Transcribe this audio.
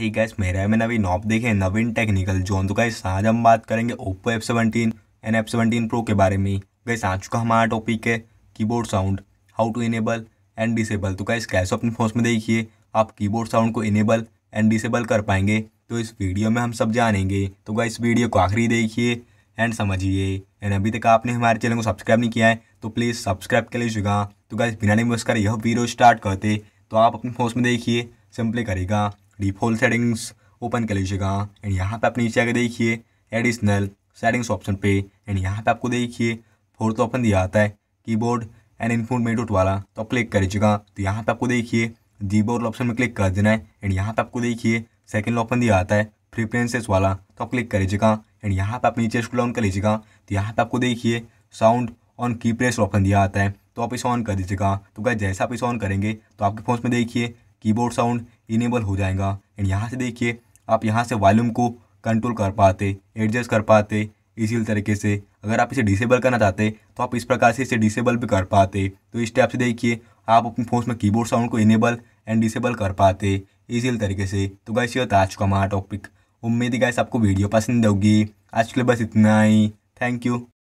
ठीक hey gas मेरा है मैं नवीन आप देखें नवीन टेक्निकल जोन तो गैस आज हम बात करेंगे Oppo F seventeen and F seventeen pro के बारे में गैस आ चुका हमारा टॉपिक है keyboard sound how to enable and disable तो गैस कैसे अपने फोन में देखिए आप कीबोर्ड साउंड को इनेबल एंड डिसेबल कर पाएंगे तो इस वीडियो में हम सब जानेंगे तो गैस वीडियो को आखिरी देखिए एंड समझिए एंड अभी तक आपने हमारे चैनल को सब्सक्राइब नहीं किया है तो प्लीज़ सब्सक्राइब कर लीजिएगा तो गैस बिना नहीं मुस्कर यह वीडियो स्टार्ट करते तो आप अपने फोन में देखिए सिंपली करेगा डिफॉल्ट सेटिंग्स ओपन कर लीजिएगा एंड यहाँ पे आप नीचे आगे देखिए एडिशनल सेटिंग्स ऑप्शन पे एंड यहाँ पे आपको देखिए फोर्थ ऑप्शन दिया आता है कीबोर्ड एंड इनपुट मेटूट वाला तो आप क्लिक कर लीजिएगा तो यहाँ पे आपको देखिए बोर्ड ऑप्शन में क्लिक कर देना है एंड यहाँ पे आपको देखिए सेकंड ऑप्शन दिया आता है प्रिफ्रेंसेस वाला तो क्लिक कर लीजिएगा एंड यहाँ पे आप नीचे स्क्रॉल डाउन कर लीजिएगा तो यहाँ पे आपको देखिए sound on key press option दिया आता है तो आप इसे ऑन कर दीजिएगा तो क्या जैसा आप इसे ऑन करेंगे तो आपके फोन में देखिए कीबोर्ड साउंड इनेबल हो जाएगा एंड यहाँ से देखिए आप यहाँ से वॉल्यूम को कंट्रोल कर पाते एडजस्ट कर पाते इसी तरीके से अगर आप इसे डिसेबल करना चाहते तो आप इस प्रकार से इसे डिसेबल भी कर पाते तो इस टाइप से देखिए आप अपने फ़ोन में कीबोर्ड साउंड को इनेबल एंड डिसेबल कर पाते इसी तरीके से तो गाइस ये आज का हमारा टॉपिक उम्मीद है गाइस आपको वीडियो पसंद होगी आज के लिए बस इतना ही थैंक यू